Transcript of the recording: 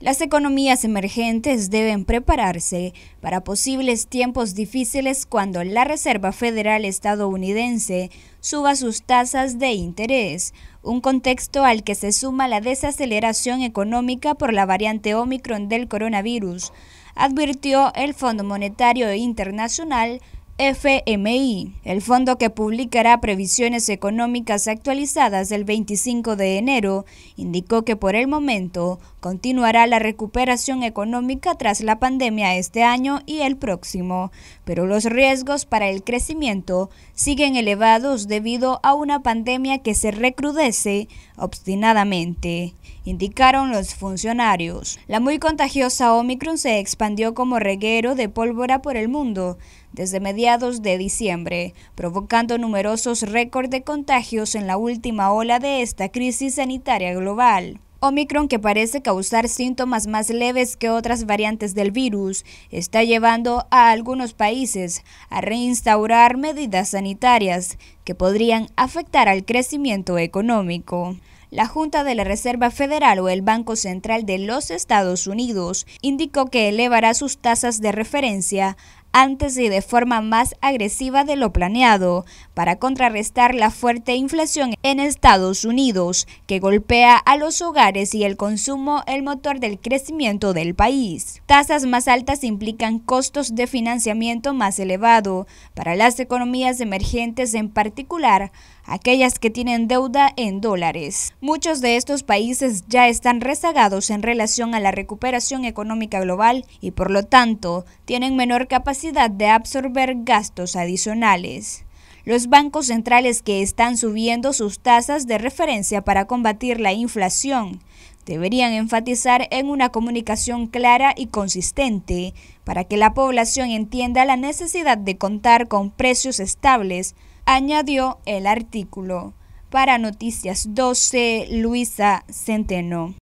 Las economías emergentes deben prepararse para posibles tiempos difíciles cuando la Reserva Federal estadounidense suba sus tasas de interés, un contexto al que se suma la desaceleración económica por la variante Omicron del coronavirus, advirtió el Fondo Monetario Internacional FMI, el fondo que publicará previsiones económicas actualizadas el 25 de enero, indicó que por el momento continuará la recuperación económica tras la pandemia este año y el próximo, pero los riesgos para el crecimiento siguen elevados debido a una pandemia que se recrudece obstinadamente indicaron los funcionarios. La muy contagiosa Omicron se expandió como reguero de pólvora por el mundo desde mediados de diciembre, provocando numerosos récords de contagios en la última ola de esta crisis sanitaria global. Omicron, que parece causar síntomas más leves que otras variantes del virus, está llevando a algunos países a reinstaurar medidas sanitarias que podrían afectar al crecimiento económico la Junta de la Reserva Federal o el Banco Central de los Estados Unidos indicó que elevará sus tasas de referencia antes y de forma más agresiva de lo planeado, para contrarrestar la fuerte inflación en Estados Unidos, que golpea a los hogares y el consumo el motor del crecimiento del país. Tasas más altas implican costos de financiamiento más elevado para las economías emergentes, en particular aquellas que tienen deuda en dólares. Muchos de estos países ya están rezagados en relación a la recuperación económica global y por lo tanto tienen menor capacidad de absorber gastos adicionales. Los bancos centrales que están subiendo sus tasas de referencia para combatir la inflación deberían enfatizar en una comunicación clara y consistente para que la población entienda la necesidad de contar con precios estables, añadió el artículo. Para Noticias 12, Luisa Centeno.